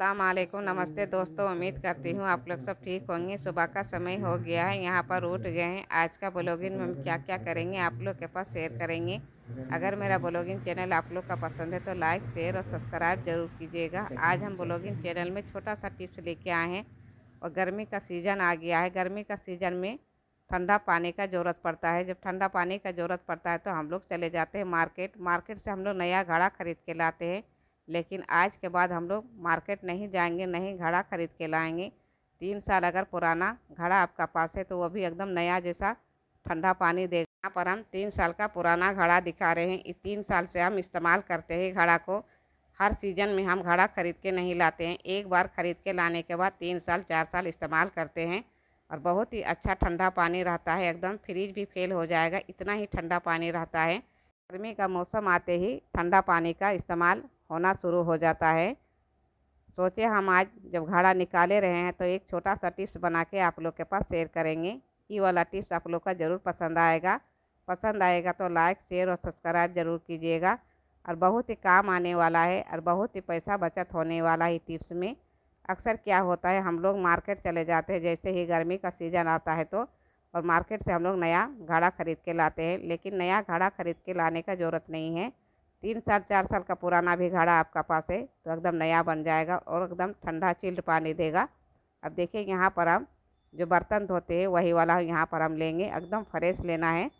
अल्लाम नमस्ते दोस्तों उम्मीद करती हूँ आप लोग सब ठीक होंगे सुबह का समय हो गया है यहाँ पर उठ गए हैं आज का ब्लॉगिंग में हम क्या क्या करेंगे आप लोग के पास शेयर करेंगे अगर मेरा ब्लॉगिंग चैनल आप लोग का पसंद है तो लाइक शेयर और सब्सक्राइब जरूर कीजिएगा आज हम ब्लॉगिंग चैनल में छोटा सा टिप्स लेके आए हैं और गर्मी का सीज़न आ गया है गर्मी का सीज़न में ठंडा पानी का ज़रूरत पड़ता है जब ठंडा पानी का ज़रूरत पड़ता है तो हम लोग चले जाते हैं मार्केट मार्केट से हम लोग नया घड़ा खरीद के लाते हैं लेकिन आज के बाद हम लोग मार्केट नहीं जाएंगे नहीं घड़ा खरीद के लाएंगे तीन साल अगर पुराना घड़ा आपका पास है तो वह भी एकदम नया जैसा ठंडा पानी देगा यहाँ पर हम तीन साल का पुराना घड़ा दिखा रहे हैं तीन साल से हम इस्तेमाल करते हैं घड़ा को हर सीजन में हम घड़ा खरीद के नहीं लाते हैं एक बार खरीद के लाने के बाद तीन साल चार साल इस्तेमाल करते हैं और बहुत ही अच्छा ठंडा पानी रहता है एकदम फ्रिज भी फेल हो जाएगा इतना ही ठंडा पानी रहता है गर्मी का मौसम आते ही ठंडा पानी का इस्तेमाल होना शुरू हो जाता है सोचे हम आज जब घाड़ा निकाले रहे हैं तो एक छोटा सा टिप्स बना के आप लोग के पास शेयर करेंगे ये वाला टिप्स आप लोग का ज़रूर पसंद आएगा पसंद आएगा तो लाइक शेयर और सब्सक्राइब ज़रूर कीजिएगा और बहुत ही काम आने वाला है और बहुत ही पैसा बचत होने वाला है टिप्स में अक्सर क्या होता है हम लोग मार्केट चले जाते हैं जैसे ही गर्मी का सीज़न आता है तो और मार्केट से हम लोग नया घाड़ा ख़रीद के लाते हैं लेकिन नया घाड़ा ख़रीद के लाने का ज़रूरत नहीं है तीन साल चार साल का पुराना भी घड़ा आपका पास है तो एकदम नया बन जाएगा और एकदम ठंडा चिल्ड पानी देगा अब देखिए यहाँ पर हम जो बर्तन धोते हैं वही वाला यहाँ पर हम लेंगे एकदम फ्रेश लेना है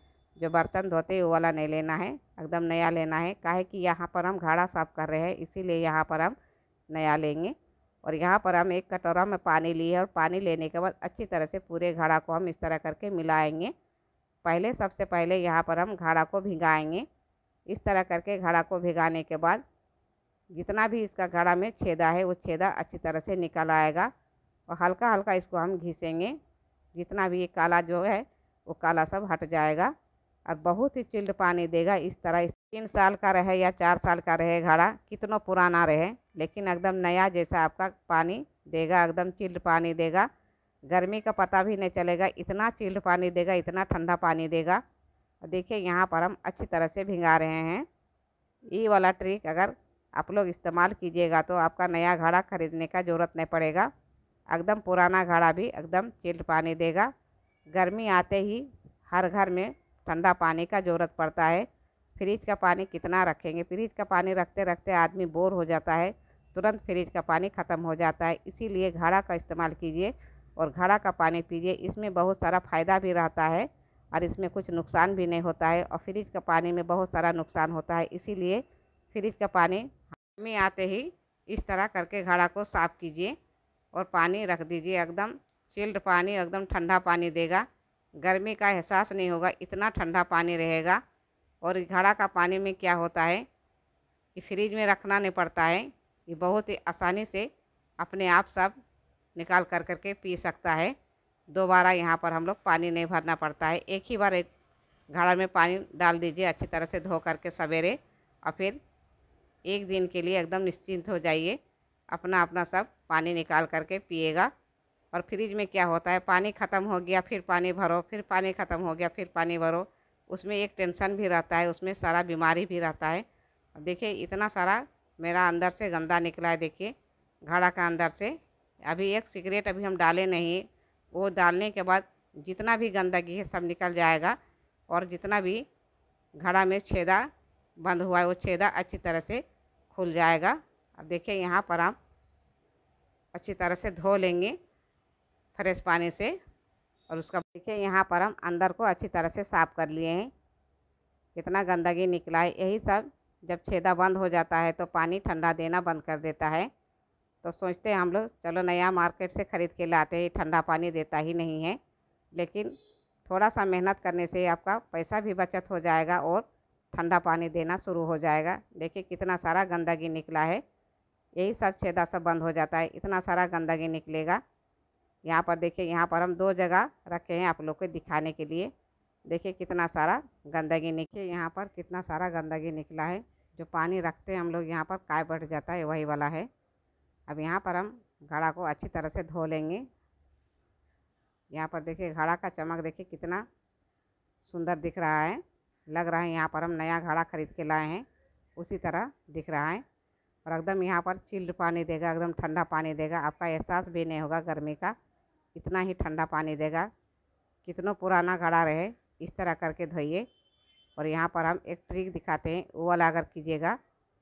जो बर्तन धोते वो वाला नहीं लेना है एकदम नया लेना है काहे कि यहाँ पर हम घड़ा साफ़ कर रहे हैं इसीलिए यहाँ पर हम नया लेंगे और यहाँ पर हम एक कटोरा में पानी लिए और पानी लेने के बाद अच्छी तरह से पूरे घड़ा को हम इस तरह करके मिलाएंगे पहले सबसे पहले यहाँ पर हम घड़ा को भिगाएंगे इस तरह करके घड़ा को भिगाने के बाद जितना भी इसका घड़ा में छेदा है वो छेदा अच्छी तरह से निकल आएगा और हल्का हल्का इसको हम घिसेंगे जितना भी ये काला जो है वो काला सब हट जाएगा और बहुत ही चिल्ड पानी देगा इस तरह इस तीन साल का रहे या चार साल का रहे घड़ा कितना पुराना रहे लेकिन एकदम नया जैसा आपका पानी देगा एकदम चिल्ड पानी देगा गर्मी का पता भी नहीं चलेगा इतना चिल्ड पानी देगा इतना ठंडा पानी देगा और देखिए यहाँ पर हम अच्छी तरह से भिंगा रहे हैं ये वाला ट्रिक अगर आप लोग इस्तेमाल कीजिएगा तो आपका नया घड़ा खरीदने का ज़रूरत नहीं पड़ेगा एकदम पुराना घड़ा भी एकदम चिल्ड पानी देगा गर्मी आते ही हर घर में ठंडा पानी का ज़रूरत पड़ता है फ्रिज का पानी कितना रखेंगे फ्रिज का पानी रखते रखते आदमी बोर हो जाता है तुरंत फ्रिज का पानी ख़त्म हो जाता है इसीलिए घड़ा का इस्तेमाल कीजिए और घड़ा का पानी पीजिए इसमें बहुत सारा फ़ायदा भी रहता है और इसमें कुछ नुकसान भी नहीं होता है और फ्रिज का पानी में बहुत सारा नुकसान होता है इसीलिए फ्रिज का पानी में आते ही इस तरह करके घड़ा को साफ़ कीजिए और पानी रख दीजिए एकदम चिल्ड पानी एकदम ठंडा पानी देगा गर्मी का एहसास नहीं होगा इतना ठंडा पानी रहेगा और घड़ा का पानी में क्या होता है ये फ्रिज में रखना नहीं पड़ता है ये बहुत ही आसानी से अपने आप सब निकाल कर करके पी सकता है दोबारा यहाँ पर हम लोग पानी नहीं भरना पड़ता है एक ही बार एक घड़ा में पानी डाल दीजिए अच्छी तरह से धो करके सवेरे और फिर एक दिन के लिए एकदम निश्चिंत हो जाइए अपना अपना सब पानी निकाल करके पिएगा और फ्रिज में क्या होता है पानी ख़त्म हो गया फिर पानी भरो फिर पानी ख़त्म हो गया फिर पानी भरो उसमें एक टेंशन भी रहता है उसमें सारा बीमारी भी रहता है देखिए इतना सारा मेरा अंदर से गंदा निकला है देखिए घड़ा का अंदर से अभी एक सिगरेट अभी हम डाले नहीं वो डालने के बाद जितना भी गंदगी है सब निकल जाएगा और जितना भी घड़ा में छेदा बंद हुआ है वो छेदा अच्छी तरह से खुल जाएगा अब देखिए यहाँ पर हम अच्छी तरह से धो लेंगे फ्रेश पानी से और उसका देखिए यहाँ पर हम अंदर को अच्छी तरह से साफ़ कर लिए हैं कितना गंदगी निकला है यही सब जब छेदा बंद हो जाता है तो पानी ठंडा देना बंद कर देता है तो सोचते हैं हम लोग चलो नया मार्केट से ख़रीद के लाते हैं ठंडा पानी देता ही नहीं है लेकिन थोड़ा सा मेहनत करने से आपका पैसा भी बचत हो जाएगा और ठंडा पानी देना शुरू हो जाएगा देखिए कितना सारा गंदगी निकला है यही सब छेदा सब बंद हो जाता है इतना सारा गंदगी निकलेगा यहाँ पर देखिए यहाँ पर हम दो जगह रखे हैं आप लोग को दिखाने के लिए देखिए कितना सारा गंदगी निकले यहाँ पर कितना सारा गंदगी निकला है जो पानी रखते हैं हम लोग यहाँ पर काय बैठ जाता है वही वाला है अब यहाँ पर हम घड़ा को अच्छी तरह से धो लेंगे यहाँ पर देखिए घड़ा का चमक देखिए कितना सुंदर दिख रहा है लग रहा है यहाँ पर हम नया घड़ा खरीद के लाए हैं उसी तरह दिख रहा है और एकदम यहाँ पर चिल्ड पानी देगा एकदम ठंडा पानी देगा आपका एहसास भी नहीं होगा गर्मी का इतना ही ठंडा पानी देगा कितना पुराना घड़ा रहे इस तरह करके धोइए और यहाँ पर हम एक ट्रिक दिखाते हैं वो वाला अगर कीजिएगा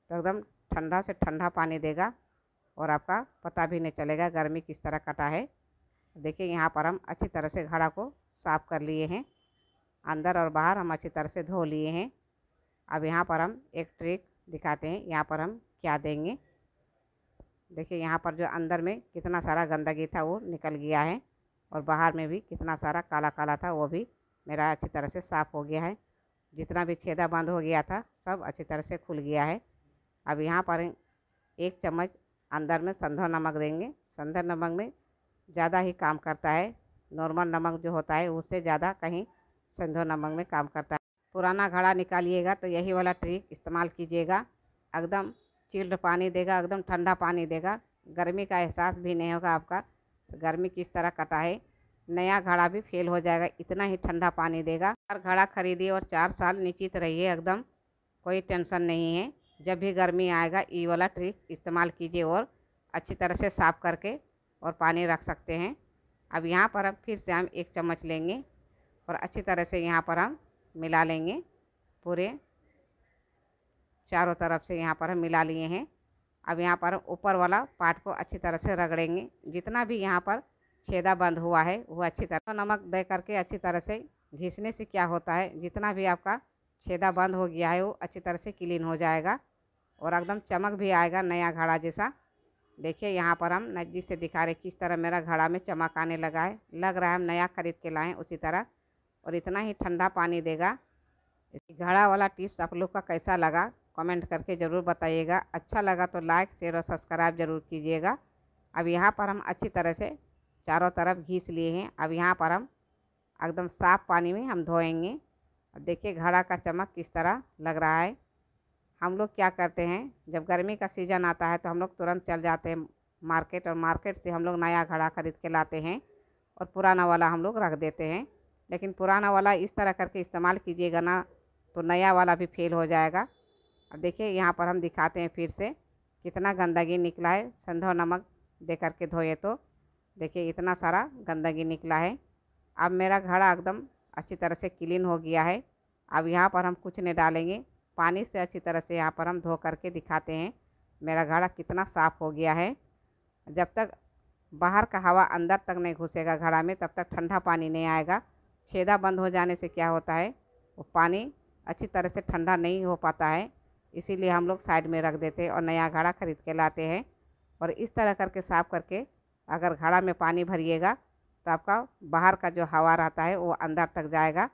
तो एकदम ठंडा से ठंडा पानी देगा और आपका पता भी नहीं चलेगा गर्मी किस तरह कटा है देखिए यहाँ पर हम अच्छी तरह से घड़ा को साफ़ कर लिए हैं अंदर और बाहर हम अच्छी तरह से धो लिए हैं अब यहाँ पर हम एक ट्रिक दिखाते हैं यहाँ पर हम क्या देंगे देखिए यहाँ पर जो अंदर में कितना सारा गंदगी था वो निकल गया है और बाहर में भी कितना सारा काला काला था वो भी मेरा अच्छी तरह से साफ़ हो गया है जितना भी छेदा बंद हो गया था सब अच्छी तरह से खुल गया है अब यहाँ पर एक चम्मच अंदर में संधो नमक देंगे संधो नमक में ज़्यादा ही काम करता है नॉर्मल नमक जो होता है उससे ज़्यादा कहीं संधो नमक में काम करता है पुराना घड़ा निकालिएगा तो यही वाला ट्रिक इस्तेमाल कीजिएगा एकदम चिल्ड पानी देगा एकदम ठंडा पानी देगा गर्मी का एहसास भी नहीं होगा आपका गर्मी किस तरह कटा है नया घड़ा भी फेल हो जाएगा इतना ही ठंडा पानी देगा और घड़ा खरीदिए और चार साल निश्चित रहिए एकदम कोई टेंशन नहीं है जब भी गर्मी आएगा ई वाला ट्रिक इस्तेमाल कीजिए और अच्छी तरह से साफ़ करके और पानी रख सकते हैं अब यहाँ पर हम फिर से हम एक चम्मच लेंगे और अच्छी तरह से यहाँ पर हम मिला लेंगे पूरे चारों तरफ से यहाँ पर हम मिला लिए हैं अब यहाँ पर ऊपर वाला पार्ट को अच्छी तरह से रगड़ेंगे जितना भी यहाँ पर छेदा बंद हुआ है वो अच्छी तरह तो नमक दे करके अच्छी तरह से घिसने से क्या होता है जितना भी आपका छेदा बंद हो गया है वो अच्छी तरह से क्लीन हो जाएगा और एकदम चमक भी आएगा नया घड़ा जैसा देखिए यहाँ पर हम नज़दीक से दिखा रहे किस तरह मेरा घड़ा में चमक आने लगा है लग रहा है हम नया खरीद के लाएँ उसी तरह और इतना ही ठंडा पानी देगा इस घड़ा वाला टिप्स आप लोग का कैसा लगा कमेंट करके ज़रूर बताइएगा अच्छा लगा तो लाइक शेयर और सब्सक्राइब ज़रूर कीजिएगा अब यहाँ पर हम अच्छी तरह से चारों तरफ घीस लिए हैं अब यहाँ पर हम एकदम साफ़ पानी में हम धोएंगे देखिए घड़ा का चमक किस तरह लग रहा है हम लोग क्या करते हैं जब गर्मी का सीज़न आता है तो हम लोग तुरंत चल जाते हैं मार्केट और मार्केट से हम लोग नया घड़ा ख़रीद के लाते हैं और पुराना वाला हम लोग रख देते हैं लेकिन पुराना वाला इस तरह करके इस्तेमाल कीजिएगा ना तो नया वाला भी फेल हो जाएगा देखिए यहाँ पर हम दिखाते हैं फिर से कितना गंदगी निकला है संधो नमक दे करके धोए तो देखिए इतना सारा गंदगी निकला है अब मेरा घड़ा एकदम अच्छी तरह से क्लीन हो गया है अब यहाँ पर हम कुछ नहीं डालेंगे पानी से अच्छी तरह से यहाँ पर हम धो करके दिखाते हैं मेरा घड़ा कितना साफ़ हो गया है जब तक बाहर का हवा अंदर तक नहीं घुसेगा घड़ा में तब तक ठंडा पानी नहीं आएगा छेदा बंद हो जाने से क्या होता है वो पानी अच्छी तरह से ठंडा नहीं हो पाता है इसीलिए हम लोग साइड में रख देते हैं और नया घड़ा खरीद के लाते हैं और इस तरह करके साफ़ करके अगर घड़ा में पानी भरिएगा तो आपका बाहर का जो हवा रहता है वो अंदर तक जाएगा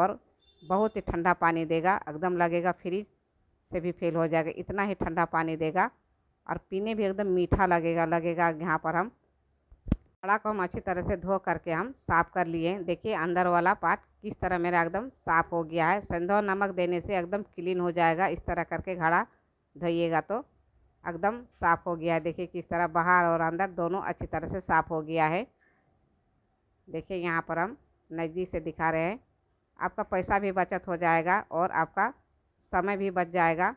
और बहुत ही ठंडा पानी देगा एकदम लगेगा फ्रिज से भी फेल हो जाएगा इतना ही ठंडा पानी देगा और पीने भी एकदम मीठा लगेगा लगेगा यहाँ पर हम कड़ा को हम अच्छी तरह से धो करके हम साफ़ कर लिए देखिए अंदर वाला पार्ट किस तरह मेरा एकदम साफ़ हो गया है संधो नमक देने से एकदम क्लीन हो जाएगा इस तरह करके घड़ा धोइएगा तो एकदम साफ़ हो गया है देखिए किस तरह बाहर और अंदर दोनों अच्छी तरह से साफ़ हो गया है देखिए यहाँ पर हम नज़दीक से दिखा रहे हैं आपका पैसा भी बचत हो जाएगा और आपका समय भी बच जाएगा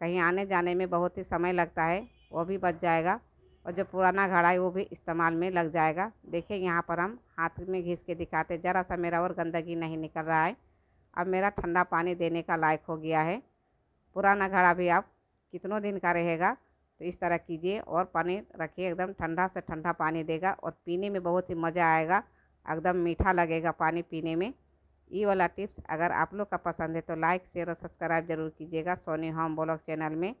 कहीं आने जाने में बहुत ही समय लगता है वो भी बच जाएगा और जो पुराना घड़ा है वो भी इस्तेमाल में लग जाएगा देखिए यहाँ पर हम हाथ में घिस के दिखाते ज़रा सा मेरा और गंदगी नहीं निकल रहा है अब मेरा ठंडा पानी देने का लायक हो गया है पुराना घड़ा भी आप कितनों दिन का रहेगा तो इस तरह कीजिए और पानी रखिए एकदम ठंडा से ठंडा पानी देगा और पीने में बहुत ही मज़ा आएगा एकदम मीठा लगेगा पानी पीने में ये वाला टिप्स अगर आप लोग का पसंद है तो लाइक शेयर और सब्सक्राइब जरूर कीजिएगा सोनी होम ब्लॉग चैनल में